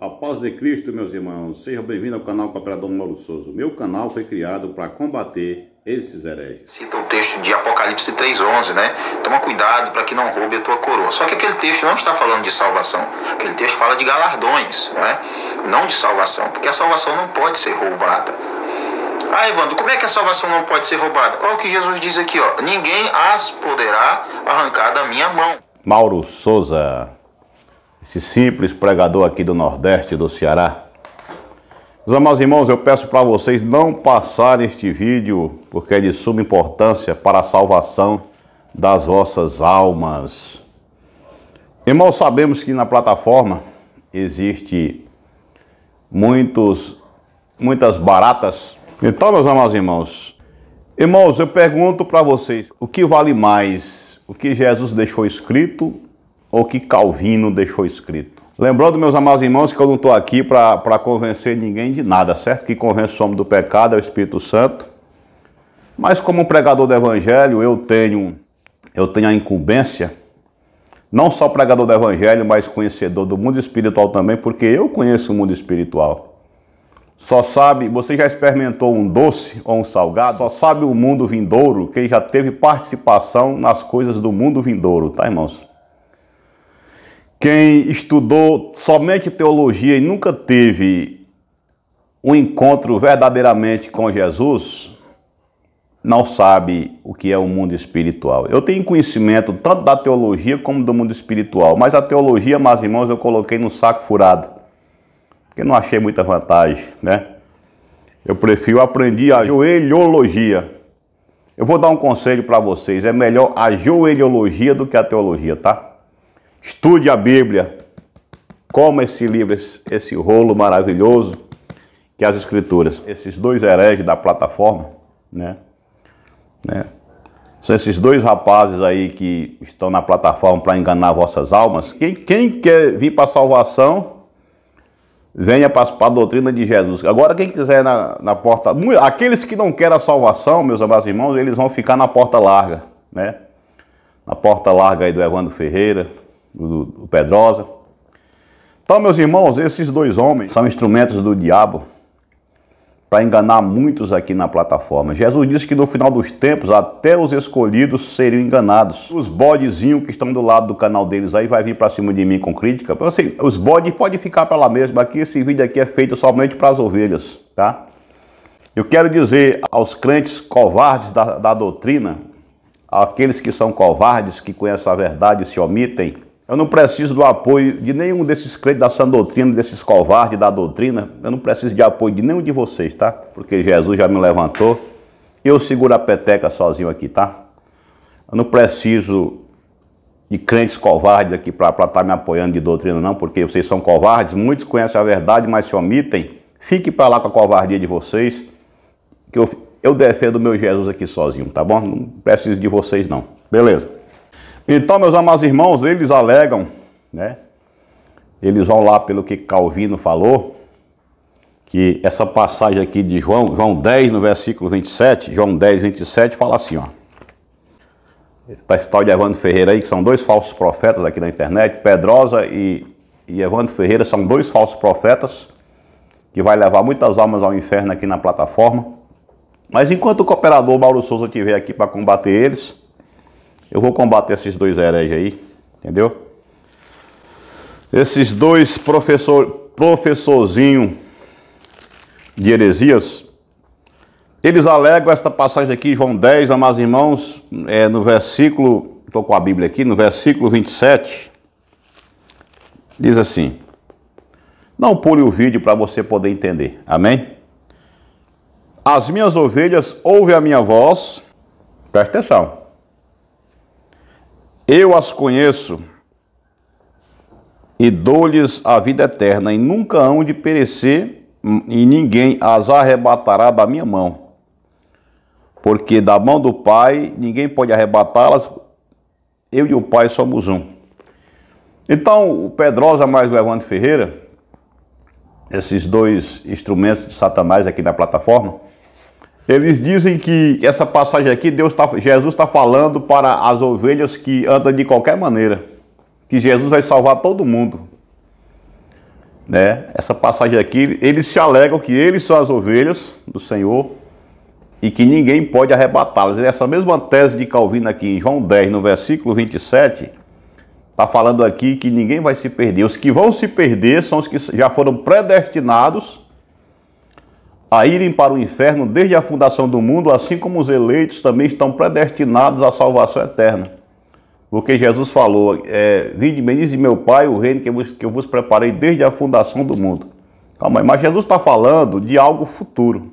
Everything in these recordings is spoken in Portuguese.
A paz de Cristo, meus irmãos, seja bem-vindo ao canal Cooperador Mauro Souza. meu canal foi criado para combater esses hereges. Cita o texto de Apocalipse 3,11, né? Toma cuidado para que não roube a tua coroa. Só que aquele texto não está falando de salvação. Aquele texto fala de galardões, né? não de salvação. Porque a salvação não pode ser roubada. Ah, Evandro, como é que a salvação não pode ser roubada? Olha o que Jesus diz aqui, ó. Ninguém as poderá arrancar da minha mão. Mauro Souza esse simples pregador aqui do Nordeste do Ceará. Meus amados irmãos, eu peço para vocês não passarem este vídeo, porque é de suma importância para a salvação das vossas almas. Irmãos, sabemos que na plataforma existe muitos, muitas baratas. Então, meus amados irmãos, irmãos, eu pergunto para vocês, o que vale mais? O que Jesus deixou escrito ou que Calvino deixou escrito. Lembrando, meus amados irmãos, que eu não estou aqui para convencer ninguém de nada, certo? Que convence o homem do pecado é o Espírito Santo. Mas como pregador do Evangelho, eu tenho, eu tenho a incumbência, não só pregador do Evangelho, mas conhecedor do mundo espiritual também, porque eu conheço o mundo espiritual. Só sabe, você já experimentou um doce ou um salgado? Só sabe o mundo vindouro quem já teve participação nas coisas do mundo vindouro, tá, irmãos? Quem estudou somente teologia e nunca teve um encontro verdadeiramente com Jesus, não sabe o que é o mundo espiritual. Eu tenho conhecimento tanto da teologia como do mundo espiritual, mas a teologia, meus irmãos, eu coloquei no saco furado, porque não achei muita vantagem, né? Eu prefiro aprender a joelhologia. Eu vou dar um conselho para vocês, é melhor a joelhologia do que a teologia, tá? Estude a Bíblia. Coma esse livro, esse, esse rolo maravilhoso que as escrituras, esses dois hereges da plataforma, né? né? São esses dois rapazes aí que estão na plataforma para enganar vossas almas. Quem, quem quer vir para a salvação, venha para a doutrina de Jesus. Agora, quem quiser na, na porta. Aqueles que não querem a salvação, meus amados irmãos, eles vão ficar na porta larga, né? Na porta larga aí do Evandro Ferreira, do, do Pedrosa. Então, meus irmãos, esses dois homens são instrumentos do diabo para enganar muitos aqui na plataforma. Jesus disse que no final dos tempos até os escolhidos seriam enganados. Os bodezinhos que estão do lado do canal deles aí vai vir para cima de mim com crítica. Assim, os bodes podem ficar para lá mesmo. Aqui esse vídeo aqui é feito somente para as ovelhas, tá? Eu quero dizer aos crentes covardes da, da doutrina, aqueles que são covardes, que conhecem a verdade e se omitem, eu não preciso do apoio de nenhum desses crentes da sã doutrina, desses covardes da doutrina. Eu não preciso de apoio de nenhum de vocês, tá? Porque Jesus já me levantou. Eu seguro a peteca sozinho aqui, tá? Eu não preciso de crentes covardes aqui para estar tá me apoiando de doutrina, não, porque vocês são covardes. Muitos conhecem a verdade, mas se omitem. Fique para lá com a covardia de vocês, que eu, eu defendo o meu Jesus aqui sozinho, tá bom? Não preciso de vocês, não. Beleza. Então, meus amados irmãos, eles alegam, né? Eles vão lá pelo que Calvino falou, que essa passagem aqui de João, João 10, no versículo 27, João 10, 27, fala assim, ó. Está esse tal de Evandro Ferreira aí, que são dois falsos profetas aqui na internet, Pedrosa e, e Evandro Ferreira são dois falsos profetas, que vai levar muitas almas ao inferno aqui na plataforma. Mas enquanto o cooperador Mauro Souza estiver aqui para combater eles, eu vou combater esses dois hereges aí, entendeu? Esses dois professor, professorzinho de heresias, eles alegam esta passagem aqui, João 10, amados irmãos, é, no versículo, estou com a Bíblia aqui, no versículo 27, diz assim, não pule o vídeo para você poder entender, amém? As minhas ovelhas ouvem a minha voz, presta atenção, eu as conheço e dou-lhes a vida eterna, e nunca hão de perecer, e ninguém as arrebatará da minha mão. Porque da mão do Pai ninguém pode arrebatá-las, eu e o Pai somos um. Então, o Pedrosa mais o Evandro Ferreira, esses dois instrumentos de Satanás aqui na plataforma, eles dizem que essa passagem aqui, Deus tá, Jesus está falando para as ovelhas que andam de qualquer maneira, que Jesus vai salvar todo mundo. Né? Essa passagem aqui, eles se alegam que eles são as ovelhas do Senhor e que ninguém pode arrebatá-las. Essa mesma tese de Calvino aqui em João 10, no versículo 27, está falando aqui que ninguém vai se perder. Os que vão se perder são os que já foram predestinados a irem para o inferno desde a fundação do mundo, assim como os eleitos também estão predestinados à salvação eterna. Porque Jesus falou: é, Vinde, bendize meu Pai, o reino que eu, vos, que eu vos preparei desde a fundação do mundo. Calma aí, mas Jesus está falando de algo futuro.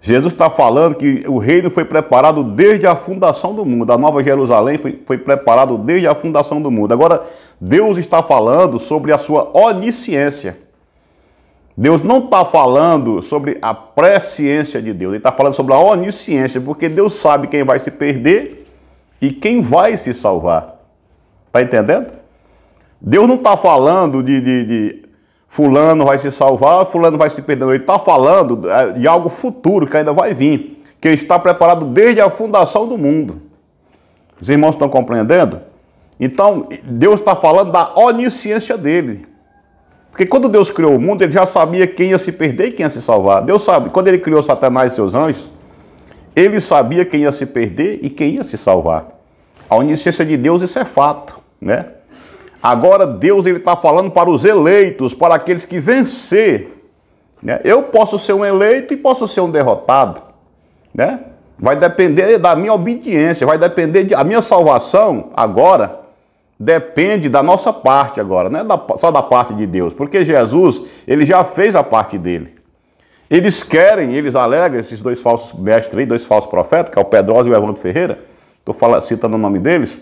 Jesus está falando que o reino foi preparado desde a fundação do mundo. A Nova Jerusalém foi, foi preparado desde a fundação do mundo. Agora, Deus está falando sobre a sua onisciência. Deus não está falando sobre a presciência de Deus, ele está falando sobre a onisciência, porque Deus sabe quem vai se perder e quem vai se salvar. Está entendendo? Deus não está falando de, de, de, fulano vai se salvar, fulano vai se perder. Ele está falando é, de algo futuro que ainda vai vir, que está preparado desde a fundação do mundo. Os irmãos estão compreendendo? Então, Deus está falando da onisciência dele. Porque quando Deus criou o mundo, ele já sabia quem ia se perder e quem ia se salvar. Deus sabe, quando ele criou Satanás e seus anjos, ele sabia quem ia se perder e quem ia se salvar. A onisciência de Deus, isso é fato, né? Agora Deus ele está falando para os eleitos, para aqueles que vencer. Né? Eu posso ser um eleito e posso ser um derrotado, né? Vai depender da minha obediência, vai depender da de, minha salvação agora Depende da nossa parte agora, não é da, só da parte de Deus, porque Jesus, ele já fez a parte dele. Eles querem, eles alegam, esses dois falsos mestres aí, dois falsos profetas, que é o Pedrosa e o Evandro Ferreira, estou citando o nome deles,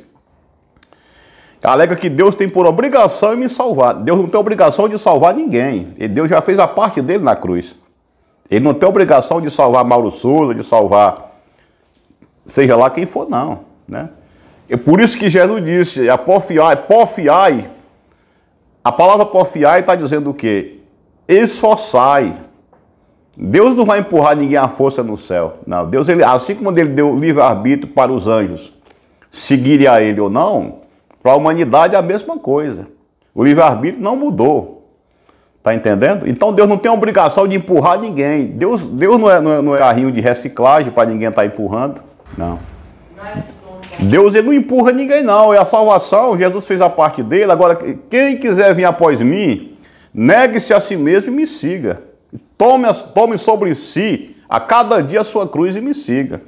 alega que Deus tem por obrigação em me salvar. Deus não tem obrigação de salvar ninguém. E Deus já fez a parte dele na cruz. Ele não tem obrigação de salvar Mauro Souza, de salvar seja lá quem for, não, né? É por isso que Jesus disse, apofiai, pofiai. A palavra pofiai está dizendo o quê? Esforçai. Deus não vai empurrar ninguém à força no céu. Não, Deus, ele, assim como ele deu livre-arbítrio para os anjos, seguirem a ele ou não, para a humanidade é a mesma coisa. O livre-arbítrio não mudou. Está entendendo? Então Deus não tem a obrigação de empurrar ninguém. Deus, Deus não, é, não é, não é carrinho de reciclagem para ninguém estar tá empurrando. Não. não é. Deus ele não empurra ninguém não, é a salvação, Jesus fez a parte dele. Agora, quem quiser vir após mim, negue-se a si mesmo e me siga. Tome, tome sobre si a cada dia a sua cruz e me siga.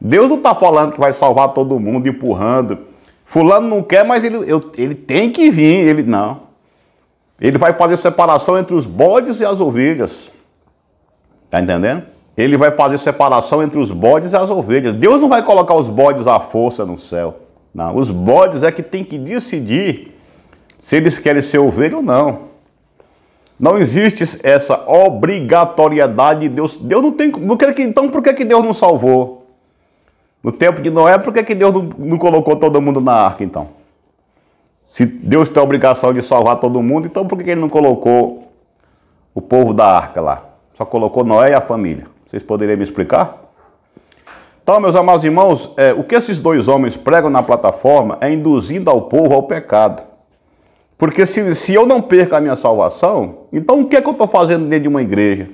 Deus não está falando que vai salvar todo mundo, empurrando. Fulano não quer, mas ele, eu, ele tem que vir. Ele não. Ele vai fazer separação entre os bodes e as ovelhas. Está entendendo? ele vai fazer separação entre os bodes e as ovelhas. Deus não vai colocar os bodes à força no céu. Não, os bodes é que tem que decidir se eles querem ser ovelha ou não. Não existe essa obrigatoriedade de Deus. Deus não tem. Não quer que, então por que, que Deus não salvou? No tempo de Noé, por que, que Deus não, não colocou todo mundo na arca, então? Se Deus tem a obrigação de salvar todo mundo, então por que, que ele não colocou o povo da arca lá? Só colocou Noé e a família. Vocês poderiam me explicar? Então, meus amados irmãos, é, o que esses dois homens pregam na plataforma é induzindo ao povo ao pecado. Porque se, se eu não perco a minha salvação, então o que é que eu estou fazendo dentro de uma igreja?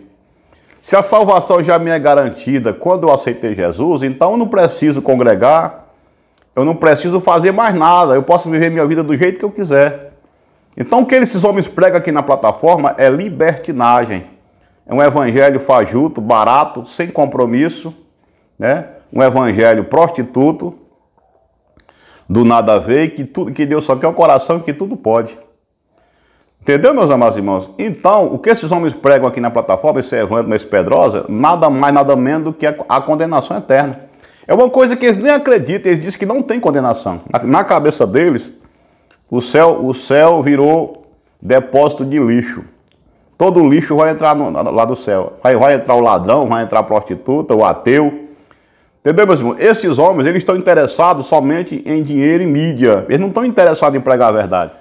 Se a salvação já me é garantida quando eu aceitei Jesus, então eu não preciso congregar, eu não preciso fazer mais nada, eu posso viver minha vida do jeito que eu quiser. Então o que esses homens pregam aqui na plataforma é libertinagem. É um evangelho fajuto, barato, sem compromisso, né? Um evangelho prostituto, do nada a ver, que tudo que Deus só quer é o coração que tudo pode. Entendeu, meus amados irmãos? Então, o que esses homens pregam aqui na plataforma, esse Evandro, esse Pedrosa, nada mais, nada menos do que a, condenação eterna. É uma coisa que eles nem acreditam, eles dizem que não tem condenação. Na, na cabeça deles, o céu, o céu virou depósito de lixo todo lixo vai entrar no, lá do céu. Vai, vai entrar o ladrão, vai entrar a prostituta, o ateu. Entendeu, meus irmãos? Esses homens, eles estão interessados somente em dinheiro e mídia. Eles não estão interessados em pregar a verdade.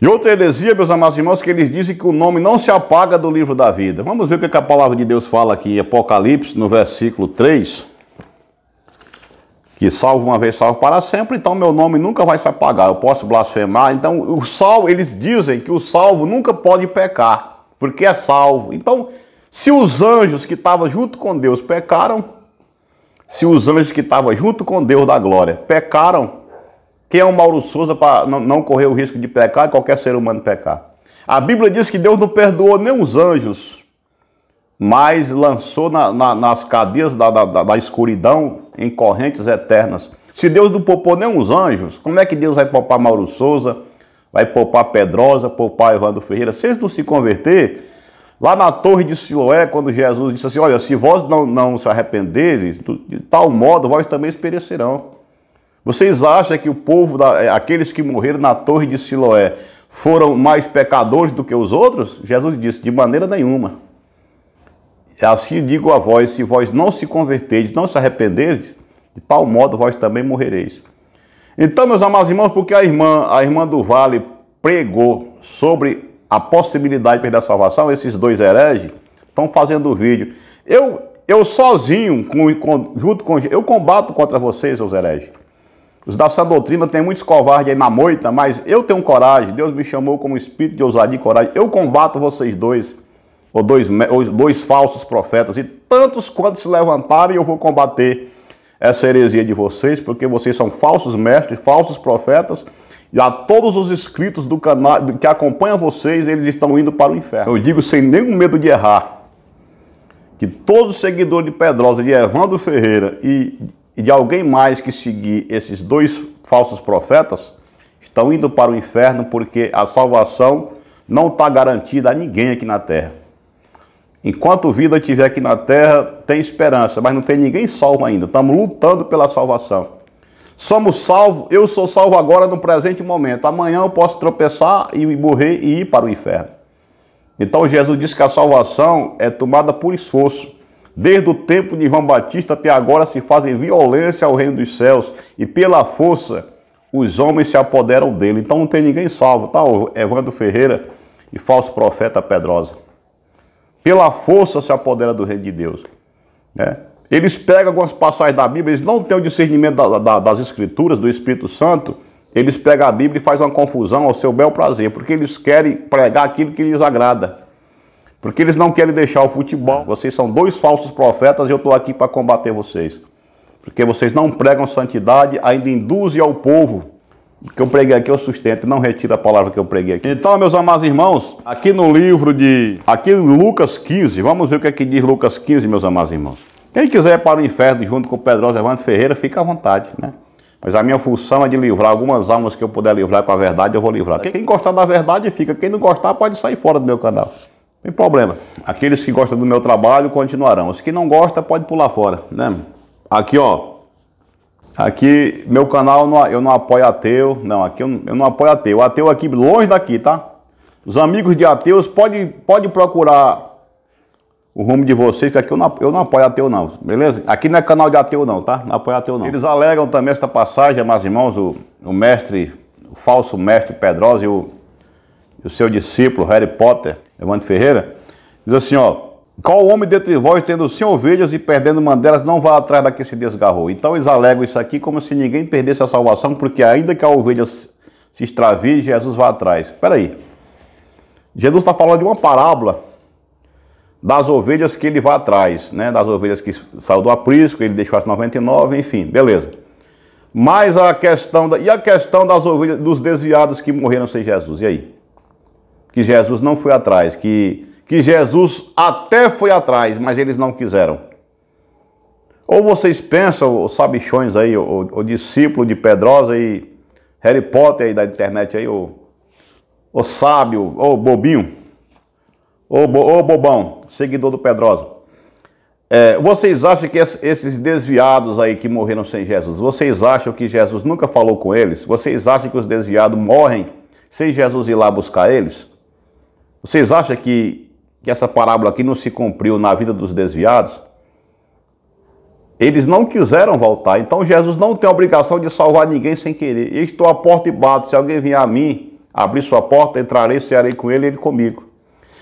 E outra heresia, meus amados irmãos, que eles dizem que o nome não se apaga do livro da vida. Vamos ver o que é a palavra de Deus fala aqui em Apocalipse, no versículo 3. Que salvo uma vez, salvo para sempre, então meu nome nunca vai se apagar. Eu posso blasfemar. Então, o salvo, eles dizem que o salvo nunca pode pecar porque é salvo. Então, se os anjos que estavam junto com Deus pecaram, se os anjos que estavam junto com Deus da glória pecaram, quem é o Mauro Souza para não correr o risco de pecar? Qualquer ser humano pecar. A Bíblia diz que Deus não perdoou nem os anjos, mas lançou na, na, nas cadeias da, da, da, escuridão em correntes eternas. Se Deus não poupou nem os anjos, como é que Deus vai poupar Mauro Souza? vai poupar Pedrosa, poupar Evandro Ferreira. Se eles não se converter, lá na torre de Siloé, quando Jesus disse assim, olha, se vós não, não se arrependeres, de tal modo vós também perecerão. Vocês acham que o povo, da, eh, aqueles que morreram na torre de Siloé, foram mais pecadores do que os outros? Jesus disse, de maneira nenhuma. Assim digo a vós, se vós não se converteres, não se arrependeres, de tal modo vós também morrereis. Então, meus amados irmãos, porque a irmã, a irmã do Vale pregou sobre a possibilidade de perder a salvação, esses dois hereges estão fazendo o vídeo. Eu, eu sozinho, com, com, junto com. Eu combato contra vocês, os hereges. Os da sua doutrina tem muitos covardes aí na moita, mas eu tenho coragem. Deus me chamou como espírito de ousadia e coragem. Eu combato vocês dois, ou dois, ou dois falsos profetas, e tantos quantos se levantarem eu vou combater essa heresia de vocês, porque vocês são falsos mestres, falsos profetas, e a todos os inscritos do canal que acompanham vocês, eles estão indo para o inferno. Eu digo sem nenhum medo de errar, que todo seguidor de Pedrosa, de Evandro Ferreira e, e de alguém mais que seguir esses dois falsos profetas, estão indo para o inferno porque a salvação não está garantida a ninguém aqui na terra. Enquanto vida estiver aqui na terra, tem esperança, mas não tem ninguém salvo ainda. Estamos lutando pela salvação. Somos salvos, eu sou salvo agora no presente momento. Amanhã eu posso tropeçar e morrer e ir para o inferno. Então Jesus disse que a salvação é tomada por esforço. Desde o tempo de João Batista até agora se fazem violência ao reino dos céus e pela força os homens se apoderam dele. Então não tem ninguém salvo, tá? Evandro Ferreira e falso profeta Pedrosa pela força se apodera do reino de Deus. Né? Eles pegam algumas passagens da Bíblia, eles não têm o discernimento da, da, das Escrituras, do Espírito Santo, eles pegam a Bíblia e fazem uma confusão ao seu bel prazer, porque eles querem pregar aquilo que lhes agrada. Porque eles não querem deixar o futebol. Vocês são dois falsos profetas e eu estou aqui para combater vocês. Porque vocês não pregam santidade, ainda induzem ao povo o que eu preguei aqui eu sustento, não retiro a palavra que eu preguei aqui. Então, meus amados irmãos, aqui no livro de. Aqui em Lucas 15, vamos ver o que é que diz Lucas 15, meus amados irmãos. Quem quiser ir para o inferno junto com o Pedro Evandro Ferreira, fica à vontade, né? Mas a minha função é de livrar algumas almas que eu puder livrar com a verdade, eu vou livrar. Quem gostar da verdade fica, quem não gostar pode sair fora do meu canal. Não tem problema. Aqueles que gostam do meu trabalho continuarão. Os que não gostam pode pular fora, né? Aqui, ó, Aqui, meu canal, não, eu não apoio ateu. Não, aqui eu, eu não apoio ateu. Ateu aqui, longe daqui, tá? Os amigos de ateus, pode, pode procurar o rumo de vocês, que aqui eu não, eu não apoio ateu não, beleza? Aqui não é canal de ateu não, tá? Não apoio ateu não. Eles alegam também esta passagem, mas irmãos, o, o mestre, o falso mestre Pedrosa e o, o seu discípulo, Harry Potter, Evandro Ferreira, diz assim, ó... Qual homem dentre vós, tendo cem ovelhas e perdendo uma delas, não vai atrás da que se desgarrou? Então eles alegam isso aqui como se ninguém perdesse a salvação, porque ainda que a ovelha se extravie, Jesus vai atrás. Espera aí. Jesus está falando de uma parábola das ovelhas que ele vai atrás, né? das ovelhas que saiu do aprisco, ele deixou as 99, enfim, beleza. Mas a questão, da, e a questão das ovelhas, dos desviados que morreram sem Jesus, e aí? Que Jesus não foi atrás, que que Jesus até foi atrás, mas eles não quiseram. Ou vocês pensam, os sabichões aí, o, o discípulo de Pedrosa e Harry Potter aí da internet aí, o, o sábio, o bobinho, o, bo, o bobão, seguidor do Pedrosa. É, vocês acham que esses desviados aí que morreram sem Jesus, vocês acham que Jesus nunca falou com eles? Vocês acham que os desviados morrem sem Jesus ir lá buscar eles? Vocês acham que que essa parábola aqui não se cumpriu na vida dos desviados, eles não quiseram voltar. Então Jesus não tem a obrigação de salvar ninguém sem querer. Eu estou à porta e bato. Se alguém vier a mim, abrir sua porta, entrarei, cearei com ele e ele comigo.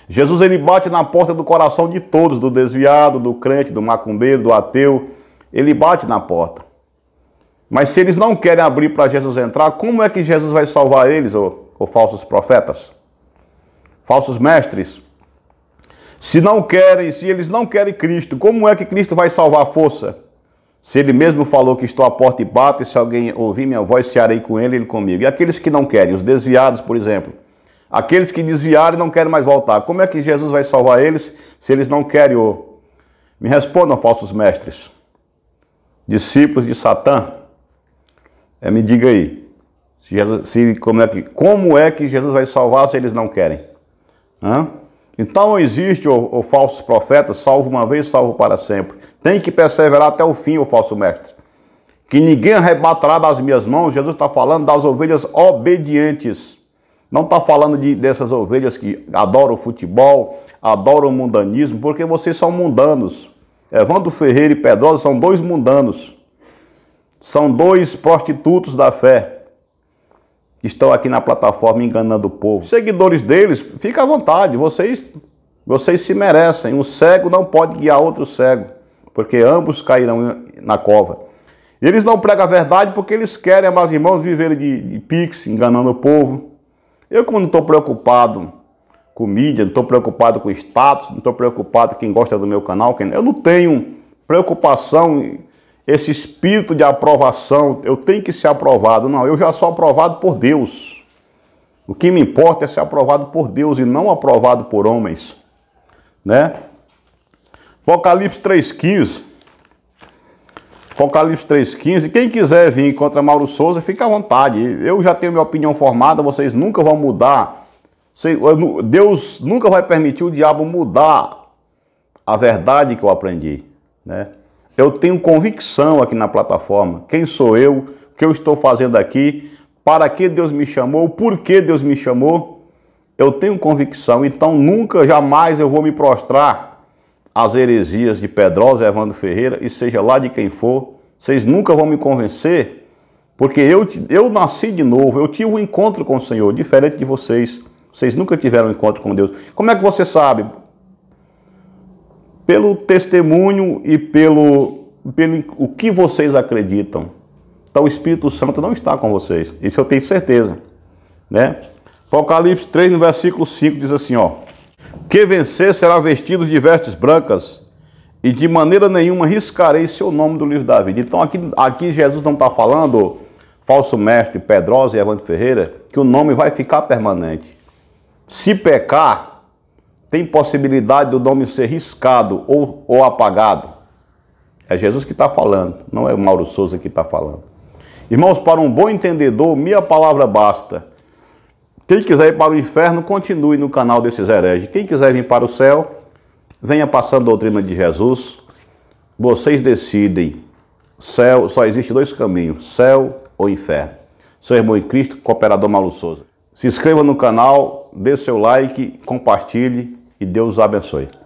Jesus ele bate na porta do coração de todos, do desviado, do crente, do macumbeiro, do ateu. Ele bate na porta. Mas se eles não querem abrir para Jesus entrar, como é que Jesus vai salvar eles, ou, ou falsos profetas? Falsos mestres? Se não querem, se eles não querem Cristo, como é que Cristo vai salvar a força? Se ele mesmo falou que estou à porta e bato, e se alguém ouvir minha voz, se arei com ele, ele comigo. E aqueles que não querem, os desviados, por exemplo. Aqueles que desviaram e não querem mais voltar. Como é que Jesus vai salvar eles se eles não querem o... Me respondam, falsos mestres, discípulos de Satã. É, me diga aí, se Jesus, se, como, é que, como é que Jesus vai salvar se eles não querem? Hã? Então não existe o, o falso profeta, salvo uma vez, salvo para sempre. Tem que perseverar até o fim, o falso mestre. Que ninguém arrebatará das minhas mãos. Jesus está falando das ovelhas obedientes. Não está falando de, dessas ovelhas que adoram futebol, adoram o mundanismo, porque vocês são mundanos. Evandro Ferreira e Pedrosa são dois mundanos. São dois prostitutos da fé estão aqui na plataforma enganando o povo. Seguidores deles, fica à vontade, vocês, vocês se merecem. Um cego não pode guiar outro cego, porque ambos cairão na cova. Eles não pregam a verdade porque eles querem, meus irmãos, viverem de, de pix, enganando o povo. Eu, como não estou preocupado com mídia, não estou preocupado com status, não estou preocupado com quem gosta do meu canal, quem... eu não tenho preocupação esse espírito de aprovação, eu tenho que ser aprovado. Não, eu já sou aprovado por Deus. O que me importa é ser aprovado por Deus e não aprovado por homens, né? Apocalipse 3:15. Apocalipse 3:15. Quem quiser vir contra Mauro Souza, fica à vontade. Eu já tenho minha opinião formada, vocês nunca vão mudar. Deus nunca vai permitir o diabo mudar a verdade que eu aprendi, né? Eu tenho convicção aqui na plataforma. Quem sou eu? O que eu estou fazendo aqui? Para que Deus me chamou? Por que Deus me chamou? Eu tenho convicção, então nunca, jamais eu vou me prostrar às heresias de Pedrosa, Evandro Ferreira e seja lá de quem for. Vocês nunca vão me convencer, porque eu, eu nasci de novo, eu tive um encontro com o Senhor, diferente de vocês. Vocês nunca tiveram um encontro com Deus. Como é que você sabe? pelo testemunho e pelo, pelo o que vocês acreditam. Então o Espírito Santo não está com vocês. Isso eu tenho certeza, né? Apocalipse 3, no versículo 5, diz assim, ó. Que vencer será vestido de vestes brancas, e de maneira nenhuma riscarei seu nome do livro da vida. Então aqui, aqui Jesus não está falando, falso mestre, Pedrosa e Evandro Ferreira, que o nome vai ficar permanente. Se pecar, tem possibilidade do nome ser riscado ou, ou apagado. É Jesus que está falando, não é o Mauro Souza que está falando. Irmãos, para um bom entendedor, minha palavra basta. Quem quiser ir para o inferno, continue no canal desses hereges. Quem quiser vir para o céu, venha passando a doutrina de Jesus. Vocês decidem. Céu, só existe dois caminhos, céu ou inferno. Seu irmão em Cristo, cooperador Mauro Souza. Se inscreva no canal, dê seu like, compartilhe e Deus abençoe.